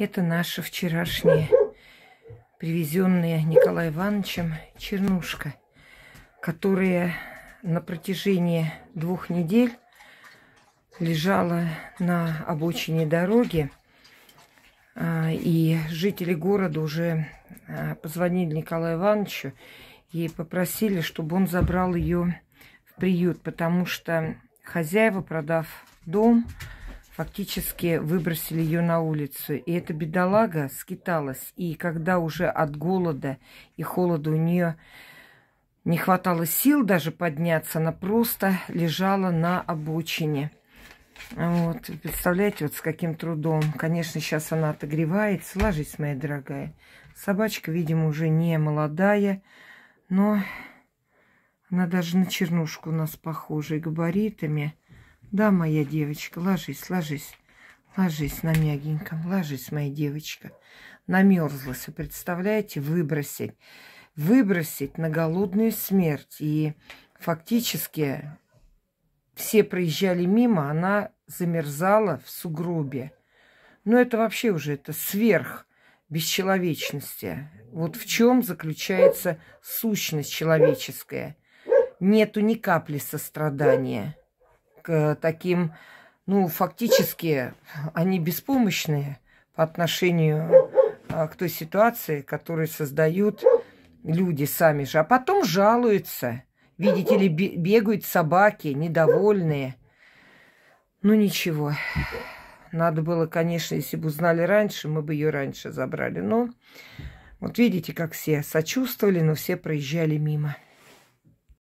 Это наша вчерашняя, привезенная Николаем Ивановичем чернушка, которая на протяжении двух недель лежала на обочине дороги. А, и жители города уже а, позвонили Николаю Ивановичу и попросили, чтобы он забрал ее в приют, потому что хозяева, продав дом, фактически выбросили ее на улицу. И эта бедолага скиталась. И когда уже от голода и холода у нее не хватало сил даже подняться, она просто лежала на обочине. Вот, представляете, вот с каким трудом. Конечно, сейчас она отогревается. Ложись, моя дорогая. Собачка, видимо, уже не молодая, но она даже на чернушку у нас похожа и габаритами. Да, моя девочка, ложись, ложись. Ложись на мягеньком, ложись, моя девочка. Намерзлась, и представляете, выбросить. Выбросить на голодную смерть. И фактически все проезжали мимо, она замерзала в сугробе. Но ну, это вообще уже это сверх бесчеловечности. Вот в чем заключается сущность человеческая. Нету ни капли сострадания. Э, таким, ну, фактически они беспомощные по отношению э, к той ситуации, которую создают люди сами же. А потом жалуются, видите ли, бегают собаки, недовольные. Ну, ничего. Надо было, конечно, если бы узнали раньше, мы бы ее раньше забрали. Но вот видите, как все сочувствовали, но все проезжали мимо.